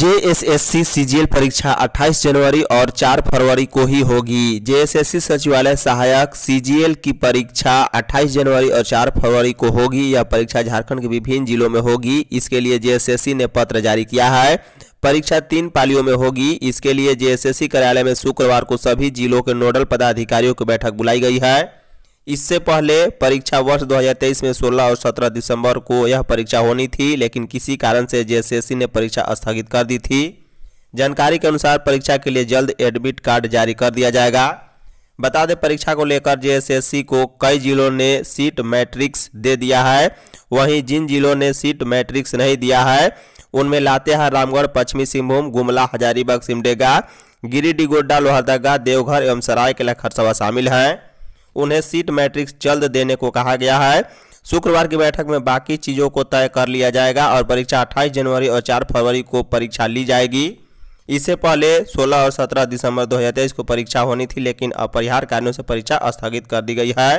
JSSC CGL परीक्षा 28 जनवरी और 4 फरवरी को ही होगी जेएसएससी सचिवालय सहायक सीजीएल की परीक्षा 28 जनवरी और 4 फरवरी को होगी यह परीक्षा झारखंड के विभिन्न जिलों में होगी इसके लिए जेएसएससी ने पत्र जारी किया है परीक्षा तीन पालियों में होगी इसके लिए जेएसएससी कार्यालय में शुक्रवार को सभी जिलों के नोडल पदाधिकारियों की बैठक बुलाई गई है इससे पहले परीक्षा वर्ष 2023 में 16 और 17 दिसंबर को यह परीक्षा होनी थी लेकिन किसी कारण से जेएसएससी ने परीक्षा स्थगित कर दी थी जानकारी के अनुसार परीक्षा के लिए जल्द एडमिट कार्ड जारी कर दिया जाएगा बता दें परीक्षा को लेकर जेएसएससी को कई जिलों ने सीट मैट्रिक्स दे दिया है वहीं जिन जिलों ने सीट मैट्रिक्स नहीं दिया है उनमें लातेहार रामगढ़ पश्चिमी सिंहभूम गुमला हजारीबाग सिमडेगा गिरिडीह गोड्डा लोहरदगा देवघर एवं सरायकेला खरसवा शामिल हैं उन्हें सीट मैट्रिक्स जल्द देने को कहा गया है शुक्रवार की बैठक में बाकी चीज़ों को तय कर लिया जाएगा और परीक्षा 28 जनवरी और 4 फरवरी को परीक्षा ली जाएगी इससे पहले 16 और 17 दिसंबर 2023 को परीक्षा होनी थी लेकिन अपरिहार कारणों से परीक्षा स्थगित कर दी गई है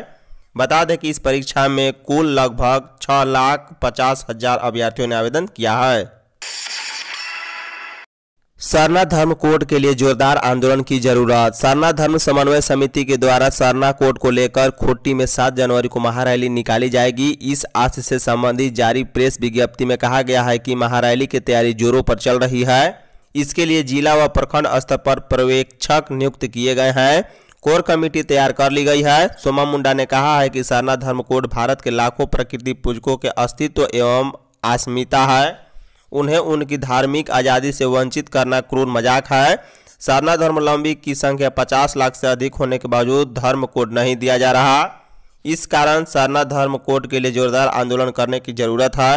बता दें कि इस परीक्षा में कुल लगभग छः लाख पचास हज़ार अभ्यर्थियों ने आवेदन किया है सरना धर्म कोर्ट के लिए जोरदार आंदोलन की जरूरत सरना धर्म समन्वय समिति के द्वारा सरना कोर्ट को लेकर खोटी में 7 जनवरी को महारैली निकाली जाएगी इस आश से संबंधित जारी प्रेस विज्ञप्ति में कहा गया है कि महारैली की तैयारी जोरों पर चल रही है इसके लिए जिला व प्रखंड स्तर पर पर्यवेक्षक नियुक्त किए गए हैं कोर कमेटी तैयार कर ली गई है सोमा मुंडा ने कहा है कि सरना धर्म कोर्ट भारत के लाखों प्रकृति पूजकों के अस्तित्व एवं अस्मिता है उन्हें उनकी धार्मिक आज़ादी से वंचित करना क्रूर मजाक है सरना धर्मावलंबी की संख्या पचास लाख से अधिक होने के बावजूद धर्म कोड नहीं दिया जा रहा इस कारण सरना धर्म कोड के लिए जोरदार आंदोलन करने की जरूरत है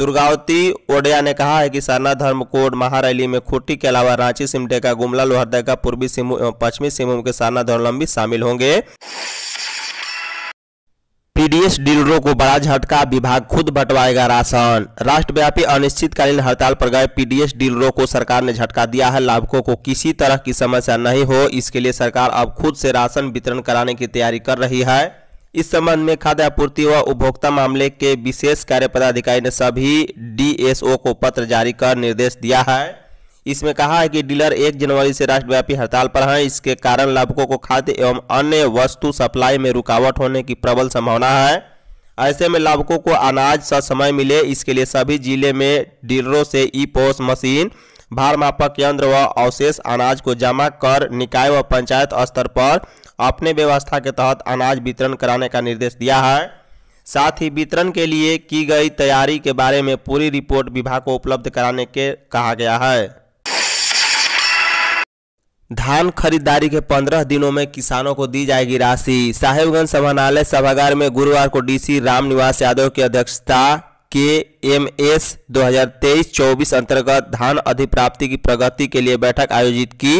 दुर्गावती ओडिया ने कहा है कि सरना धर्म कोड महारैली में खुट्टी के अलावा रांची सिमटेका गुमला लोहरदेगा पूर्वी सिंहभूम पश्चिमी सिंहभूम के सरना धर्मलंबी शामिल होंगे पीडीएस डीलरों को बड़ा झटका विभाग खुद बटवाएगा राशन राष्ट्रव्यापी अनिश्चितकालीन हड़ताल पर गए पीडीएस डीलरों को सरकार ने झटका दिया है लाभकों को किसी तरह की समस्या नहीं हो इसके लिए सरकार अब खुद से राशन वितरण कराने की तैयारी कर रही है इस संबंध में खाद्य आपूर्ति व उपभोक्ता मामले के विशेष कार्य पदाधिकारी ने सभी डीएसओ को पत्र जारी कर निर्देश दिया है इसमें कहा है कि डीलर एक जनवरी से राष्ट्रव्यापी हड़ताल पर हैं इसके कारण लाभुकों को खाद्य एवं अन्य वस्तु सप्लाई में रुकावट होने की प्रबल संभावना है ऐसे में लाभकों को अनाज समय मिले इसके लिए सभी जिले में डीलरों से ई पोस मशीन भार मापक यंत्र व अवशेष अनाज को जमा कर निकाय व पंचायत स्तर पर अपने व्यवस्था के तहत अनाज वितरण कराने का निर्देश दिया है साथ ही वितरण के लिए की गई तैयारी के बारे में पूरी रिपोर्ट विभाग को उपलब्ध कराने के कहा गया है धान खरीदारी के पंद्रह दिनों में किसानों को दी जाएगी राशि साहेबगंज समाहरणालय सभागार में गुरुवार को डीसी रामनिवास यादव की अध्यक्षता के एम एस दो अंतर्गत धान अधिप्राप्ति की प्रगति के लिए बैठक आयोजित की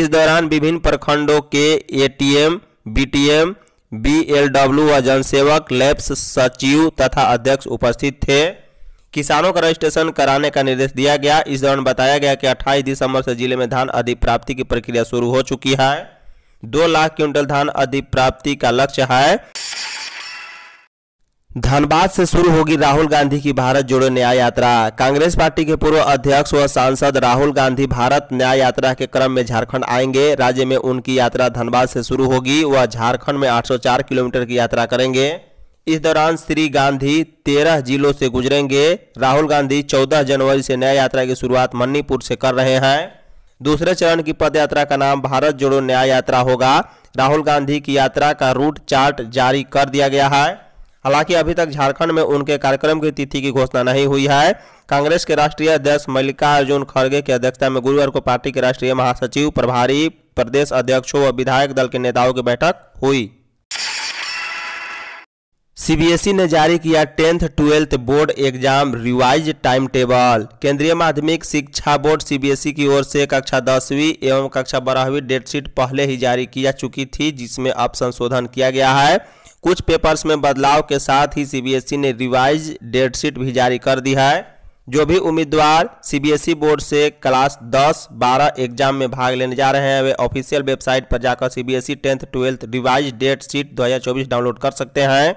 इस दौरान विभिन्न प्रखंडों के एटीएम, बीटीएम, बीएलडब्ल्यू व जनसेवक लैब्स सचिव तथा अध्यक्ष उपस्थित थे किसानों का रजिस्ट्रेशन कराने का निर्देश दिया गया इस दौरान बताया गया कि 28 दिसंबर से जिले में धान अधिप्राप्ति की प्रक्रिया शुरू हो चुकी है दो लाख क्विंटल धान अधिप्राप्ति का लक्ष्य है धनबाद से शुरू होगी राहुल गांधी की भारत जोड़ो न्याय यात्रा कांग्रेस पार्टी के पूर्व अध्यक्ष व सांसद राहुल गांधी भारत न्याय यात्रा के क्रम में झारखंड आएंगे राज्य में उनकी यात्रा धनबाद से शुरू होगी वह झारखंड में 804 किलोमीटर की यात्रा करेंगे इस दौरान श्री गांधी तेरह जिलों से गुजरेंगे राहुल गांधी चौदह जनवरी से न्याय यात्रा की शुरुआत मणिपुर से कर रहे हैं दूसरे चरण की पद यात्रा का नाम भारत जोड़ो न्याय यात्रा होगा राहुल गांधी की यात्रा का रूट चार्ट जारी कर दिया गया है हालांकि अभी तक झारखंड में उनके कार्यक्रम की तिथि की घोषणा नहीं हुई है कांग्रेस के राष्ट्रीय अध्यक्ष मल्लिकार्जुन खड़गे की अध्यक्षता में गुरुवार को पार्टी के राष्ट्रीय महासचिव प्रभारी प्रदेश अध्यक्षों व विधायक दल के नेताओं की बैठक हुई सीबीएसई ने जारी किया tenth twelfth board exam revise time table केंद्रीय माध्यमिक शिक्षा बोर्ड सीबीएसई की ओर से कक्षा दसवीं एवं कक्षा बारहवीं डेटशीट पहले ही जारी किया चुकी थी जिसमें अब संशोधन किया गया है कुछ पेपर्स में बदलाव के साथ ही सीबीएसई ने रिवाइज डेटशीट भी जारी कर दी है जो भी उम्मीदवार सीबीएसई बोर्ड से क्लास 10, 12 एग्जाम में भाग लेने जा रहे हैं वे ऑफिशियल वेबसाइट पर जाकर CBSE tenth twelfth revise date sheet 2024 download कर सकते हैं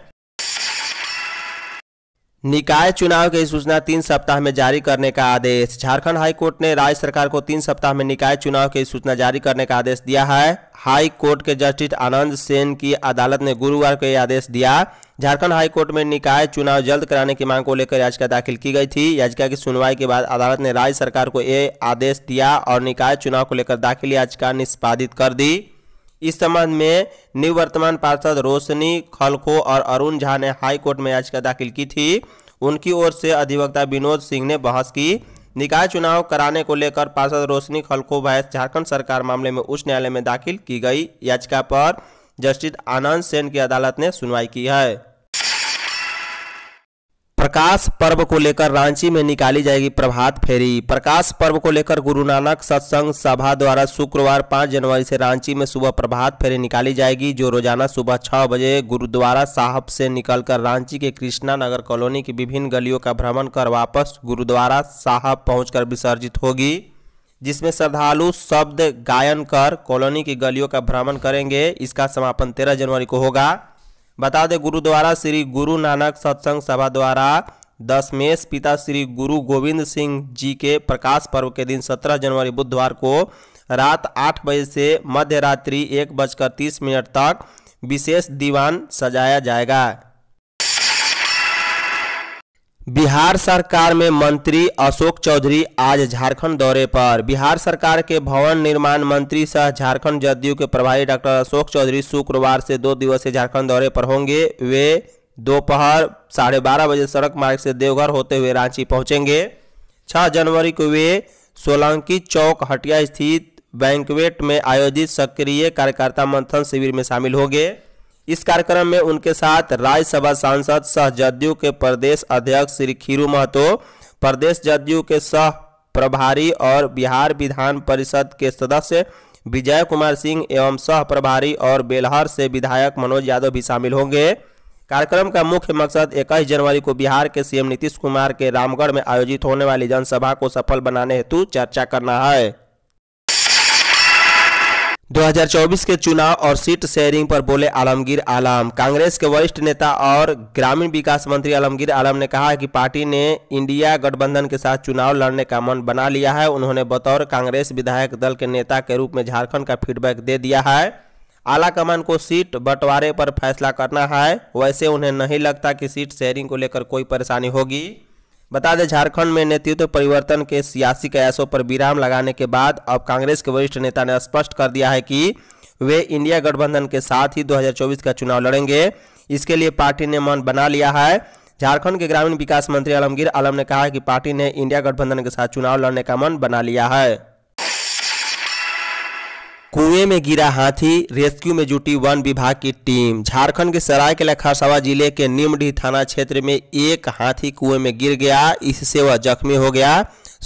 निकाय चुनाव की सूचना तीन सप्ताह में जारी करने का आदेश झारखंड हाईकोर्ट ने राज्य सरकार को तीन सप्ताह में निकाय चुनाव की सूचना जारी करने का आदेश दिया है हाई कोर्ट के जस्टिस आनंद सेन की अदालत ने गुरुवार को यह आदेश दिया झारखंड हाई कोर्ट में निकाय चुनाव जल्द कराने की मांग को लेकर याचिका दाखिल की गई थी याचिका की सुनवाई के बाद अदालत ने राज्य सरकार को यह आदेश दिया और निकाय चुनाव को लेकर दाखिल याचिका निष्पादित कर दी इस संबंध में निवर्तमान पार्षद रोशनी खलखो और अरुण झा ने हाई कोर्ट में याचिका दाखिल की थी उनकी ओर से अधिवक्ता विनोद सिंह ने बहस की निकाय चुनाव कराने को लेकर पार्षद रोशनी खलखो बहस झारखंड सरकार मामले में उच्च न्यायालय में दाखिल की गई याचिका पर जस्टिस आनंद सेन की अदालत ने सुनवाई की है प्रकाश पर्व को लेकर रांची में निकाली जाएगी प्रभात फेरी प्रकाश पर्व को लेकर गुरु नानक सत्संग सभा द्वारा शुक्रवार 5 जनवरी से रांची में सुबह प्रभात फेरी निकाली जाएगी जो रोजाना सुबह छह बजे गुरुद्वारा साहब से निकलकर रांची के कृष्णा नगर कॉलोनी की विभिन्न गलियों का भ्रमण कर वापस गुरुद्वारा साहब पहुंचकर विसर्जित होगी जिसमें श्रद्धालु शब्द गायन कर कॉलोनी की गलियों का भ्रमण करेंगे इसका समापन तेरह जनवरी को होगा बता दें गुरुद्वारा श्री गुरु नानक सत्संग सभा द्वारा दशमेश पिता श्री गुरु गोविंद सिंह जी के प्रकाश पर्व के दिन 17 जनवरी बुधवार को रात आठ बजे से मध्य रात्रि एक बजकर तीस मिनट तक विशेष दीवान सजाया जाएगा बिहार सरकार में मंत्री अशोक चौधरी आज झारखंड दौरे पर बिहार सरकार के भवन निर्माण मंत्री सह झारखंड जदयू के प्रभारी डॉक्टर अशोक चौधरी शुक्रवार से दो दिवसीय झारखंड दौरे पर होंगे वे दोपहर साढ़े बारह बजे सड़क मार्ग से देवघर होते हुए रांची पहुंचेंगे छह जनवरी को वे सोलंकी चौक हटिया स्थित बैंकवेट में आयोजित सक्रिय कार्यकर्ता मंथन शिविर में शामिल होंगे इस कार्यक्रम में उनके साथ राज्यसभा सांसद सह जदयू के प्रदेश अध्यक्ष श्री खीरू महतो प्रदेश जदयू के सह प्रभारी और बिहार विधान परिषद के सदस्य विजय कुमार सिंह एवं सह प्रभारी और बेलहर से विधायक मनोज यादव भी शामिल होंगे कार्यक्रम का मुख्य मकसद इक्कीस जनवरी को बिहार के सीएम नीतीश कुमार के रामगढ़ में आयोजित होने वाली जनसभा को सफल बनाने हेतु चर्चा करना है 2024 के चुनाव और सीट शेयरिंग पर बोले आलमगीर आलम कांग्रेस के वरिष्ठ नेता और ग्रामीण विकास मंत्री आलमगीर आलम ने कहा कि पार्टी ने इंडिया गठबंधन के साथ चुनाव लड़ने का मन बना लिया है उन्होंने बतौर कांग्रेस विधायक दल के नेता के रूप में झारखंड का फीडबैक दे दिया है आलाकमान को सीट बंटवारे पर फैसला करना है वैसे उन्हें नहीं लगता कि सीट शेयरिंग को लेकर कोई परेशानी होगी बता दें झारखंड में नेतृत्व परिवर्तन के सियासी कयासों पर विराम लगाने के बाद अब कांग्रेस के वरिष्ठ नेता ने स्पष्ट कर दिया है कि वे इंडिया गठबंधन के साथ ही 2024 का चुनाव लड़ेंगे इसके लिए पार्टी ने मन बना लिया है झारखंड के ग्रामीण विकास मंत्री आलमगीर आलम ने कहा कि पार्टी ने इंडिया गठबंधन के साथ चुनाव लड़ने का मन बना लिया है कुएं में गिरा हाथी रेस्क्यू में जुटी वन विभाग की टीम झारखंड के सरायकेला खरसावा जिले के निमडीह थाना क्षेत्र में एक हाथी कुएं में गिर गया इससे वह जख्मी हो गया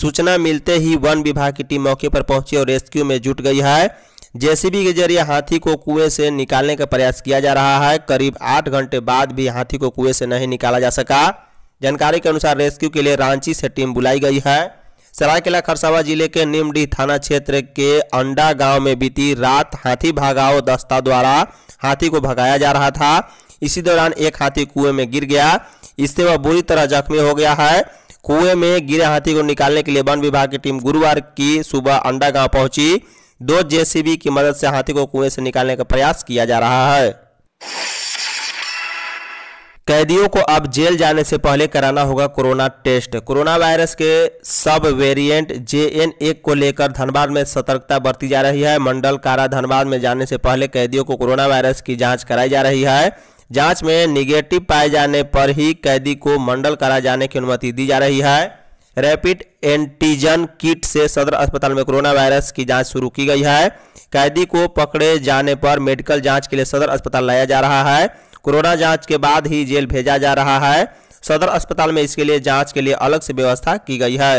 सूचना मिलते ही वन विभाग की टीम मौके पर पहुंची और रेस्क्यू में जुट गई है जेसीबी के जरिए हाथी को कुएं से निकालने का प्रयास किया जा रहा है करीब आठ घंटे बाद भी हाथी को कुएं से नहीं निकाला जा सका जानकारी के अनुसार रेस्क्यू के लिए रांची से टीम बुलाई गई है सरायकेला खरसावा जिले के निमडी थाना क्षेत्र के अंडा गांव में बीती रात हाथी भगाओ दस्ता द्वारा हाथी को भगाया जा रहा था इसी दौरान एक हाथी कुएं में गिर गया इससे वह बुरी तरह जख्मी हो गया है कुएं में गिरे हाथी को निकालने के लिए वन विभाग की टीम गुरुवार की सुबह अंडा गाँव पहुंची दो जेसीबी की मदद से हाथी को कुएं से निकालने का प्रयास किया जा रहा है कैदियों को अब जेल जाने से पहले कराना होगा कोरोना टेस्ट कोरोना वायरस के सब वेरिएंट जे एन एक को लेकर धनबाद में सतर्कता बरती जा रही है मंडल कारा धनबाद में जाने से पहले कैदियों को कोरोना वायरस की जांच कराई जा रही है जांच में निगेटिव पाए जाने पर ही कैदी को मंडल कारा जाने की अनुमति दी जा रही है रैपिड एंटीजन किट से सदर अस्पताल में कोरोना वायरस की जांच शुरू की गई है कैदी को पकड़े जाने पर मेडिकल जांच के लिए सदर अस्पताल लाया जा रहा है कोरोना जांच के बाद ही जेल भेजा जा रहा है सदर अस्पताल में इसके लिए जांच के लिए अलग से व्यवस्था की गई है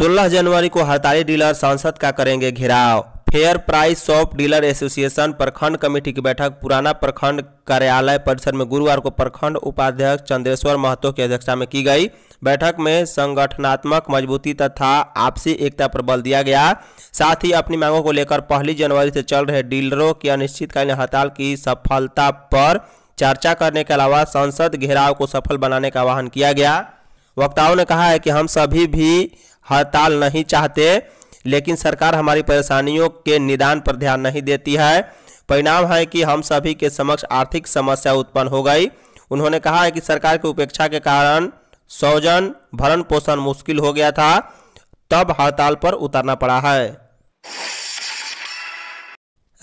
16 जनवरी को हड़ताली डीलर सांसद का करेंगे घेराव fair price shop dealer association प्रखंड कमेटी की बैठक पुराना प्रखंड कार्यालय परिसर में गुरुवार को प्रखंड उपाध्यक्ष चंद्रेश्वर महतो की अध्यक्षता में की गई बैठक में संगठनात्मक मजबूती तथा आपसी एकता पर बल दिया गया साथ ही अपनी मांगों को लेकर पहली जनवरी से चल रहे डीलरों की अनिश्चितकालीन हड़ताल की सफलता पर चर्चा करने के अलावा संसद घेराव को सफल बनाने का आह्वान किया गया वक्ताओं ने कहा है कि हम सभी भी हड़ताल नहीं चाहते लेकिन सरकार हमारी परेशानियों के निदान पर ध्यान नहीं देती है परिणाम है कि हम सभी के समक्ष आर्थिक समस्या उत्पन्न हो गई उन्होंने कहा है कि सरकार की उपेक्षा के कारण सौजन भरण पोषण मुश्किल हो गया था तब हड़ताल पर उतरना पड़ा है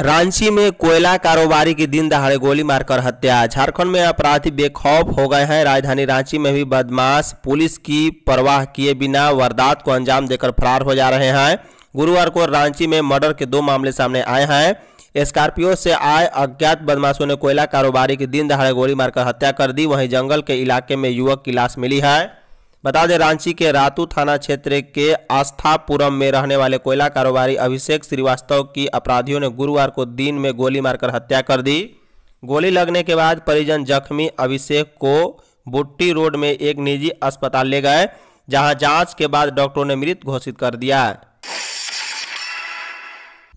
रांची में कोयला कारोबारी की दिन दहाड़े गोली मारकर हत्या झारखंड में अपराधी बेखौफ हो गए हैं राजधानी रांची में भी बदमाश पुलिस की परवाह किए बिना वारदात को अंजाम देकर फरार हो जा रहे हैं गुरुवार को रांची में मर्डर के दो मामले सामने आए हैं स्कॉर्पियो से आए अज्ञात बदमाशों ने कोयला कारोबारी की दिन दहाड़े गोली मारकर हत्या कर दी वहीं जंगल के इलाके में युवक की लाश मिली है बता दें रांची के रातू थाना क्षेत्र के आस्थापुरम में रहने वाले कोयला कारोबारी अभिषेक श्रीवास्तव की अपराधियों ने गुरुवार को दिन में गोली मारकर हत्या कर दी गोली लगने के बाद परिजन जख्मी अभिषेक को बुट्टी रोड में एक निजी अस्पताल ले गए जहाँ जाँच के बाद डॉक्टरों ने मृत घोषित कर दिया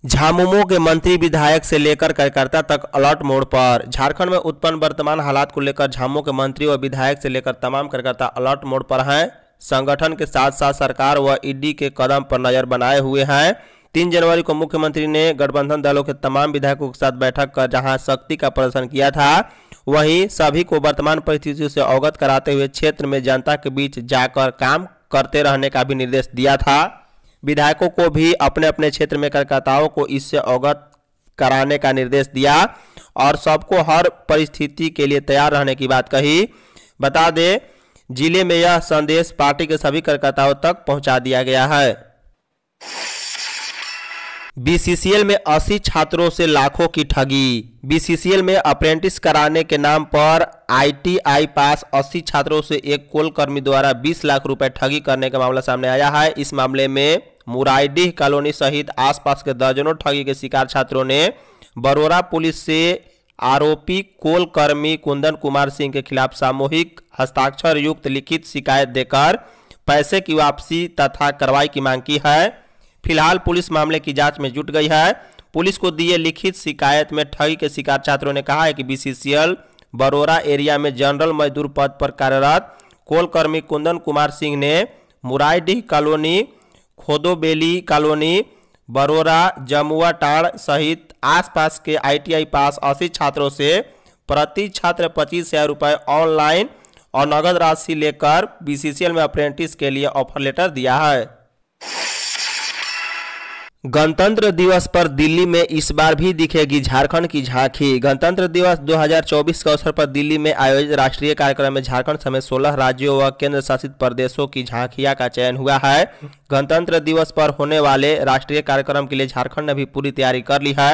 झामुमो के मंत्री विधायक से लेकर कार्यकर्ता तक अलर्ट मोड़ पर झारखंड में उत्पन्न वर्तमान हालात को लेकर झामुमो के मंत्री और विधायक से लेकर तमाम कार्यकर्ता अलर्ट मोड़ पर हैं संगठन के साथ साथ सरकार व ईडी के कदम पर नजर बनाए हुए हैं तीन जनवरी को मुख्यमंत्री ने गठबंधन दलों के तमाम विधायकों के साथ बैठक कर जहां शक्ति का प्रदर्शन किया था वहीं सभी को वर्तमान परिस्थितियों से अवगत कराते हुए क्षेत्र में जनता के बीच जाकर काम करते रहने का भी निर्देश दिया था विधायकों को भी अपने अपने क्षेत्र में कार्यकर्ताओं को इससे अवगत कराने का निर्देश दिया और सबको हर परिस्थिति के लिए तैयार रहने की बात कही बता दें जिले में यह संदेश पार्टी के सभी कार्यकर्ताओं तक पहुंचा दिया गया है बीसीसीएल में 80 छात्रों से लाखों की ठगी बीसीसीएल में अप्रेंटिस कराने के नाम पर आईटीआई पास 80 छात्रों से एक कोल कर्मी द्वारा 20 लाख रुपए ठगी करने का मामला सामने आया है इस मामले में मुराइडीह कॉलोनी सहित आसपास के दर्जनों ठगी के शिकार छात्रों ने बरोरा पुलिस से आरोपी कोल कर्मी कुंदन कुमार सिंह के खिलाफ सामूहिक हस्ताक्षर युक्त लिखित शिकायत देकर पैसे की वापसी तथा कार्रवाई की मांग की है फिलहाल पुलिस मामले की जांच में जुट गई है पुलिस को दिए लिखित शिकायत में ठगी के शिकार छात्रों ने कहा है कि बीसीसीएल बरोरा एरिया में जनरल मजदूर पद पर कार्यरत कोलकर्मी कुंदन कुमार सिंह ने मुराईडीह कॉलोनी खोदोबेली कॉलोनी बरोरा जमुआ टाड़ सहित आसपास के आईटीआई पास अस्सी छात्रों से प्रति छात्र पच्चीस हज़ार रुपये ऑनलाइन और नगद राशि लेकर बीसीसीएल में अप्रेंटिस के लिए ऑफर लेटर दिया है गणतंत्र दिवस पर दिल्ली में इस बार भी दिखेगी झारखंड की झांकी गणतंत्र दिवस 2024 के अवसर पर दिल्ली में आयोजित राष्ट्रीय कार्यक्रम में झारखंड समेत 16 राज्यों व केंद्र शासित प्रदेशों की झांकिया का चयन हुआ है गणतंत्र दिवस पर होने वाले राष्ट्रीय कार्यक्रम के लिए झारखंड ने भी पूरी तैयारी कर ली है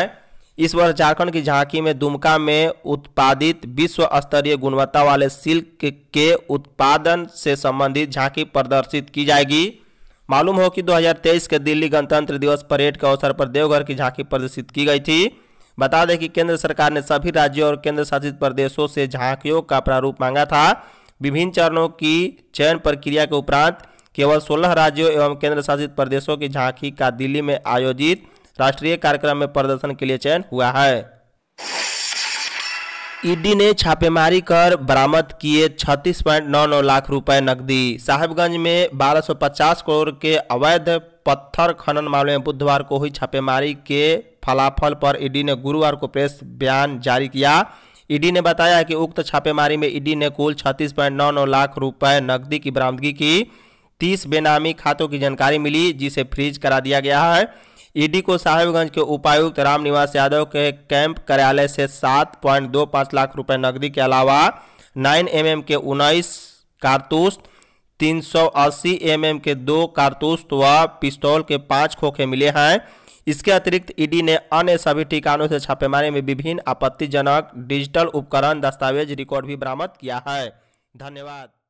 इस वर्ष झारखंड की झांकी में दुमका में उत्पादित विश्व स्तरीय गुणवत्ता वाले सिल्क के उत्पादन से संबंधित झांकी प्रदर्शित की जाएगी मालूम हो कि 2023 के दिल्ली गणतंत्र दिवस परेड के अवसर पर देवघर की झांकी प्रदर्शित की गई थी बता दें कि केंद्र सरकार ने सभी राज्यों और केंद्र शासित प्रदेशों से झांकियों का प्रारूप मांगा था विभिन्न चरणों की चयन प्रक्रिया के उपरांत केवल 16 राज्यों एवं केंद्र शासित प्रदेशों की झांकी का दिल्ली में आयोजित राष्ट्रीय कार्यक्रम में प्रदर्शन के लिए चयन हुआ है ईडी ने छापेमारी कर बरामद किए 36.99 लाख रुपए नकदी साहेबगंज में 1250 करोड़ के अवैध पत्थर खनन मामले में बुधवार को हुई छापेमारी के फलाफल पर ईडी ने गुरुवार को प्रेस बयान जारी किया ईडी ने बताया कि उक्त छापेमारी में ईडी ने कुल 36.99 लाख रुपए नकदी की बरामदगी की 30 बेनामी खातों की जानकारी मिली जिसे फ्रीज करा दिया गया है ईडी को साहेबगंज के उपायुक्त रामनिवास यादव के कैंप कार्यालय से सात पॉइंट दो पाँच लाख रुपए नकदी के अलावा नाइन एम एम के उन्नीस कारतूस तीन सौ अस्सी एम एम के दो कारतूस व पिस्तौल के पाँच खोखे मिले हैं इसके अतिरिक्त ईडी ने अन्य सभी ठिकानों से छापेमारी में विभिन्न आपत्तिजनक डिजिटल उपकरण दस्तावेज रिकॉर्ड भी बरामद किया है धन्यवाद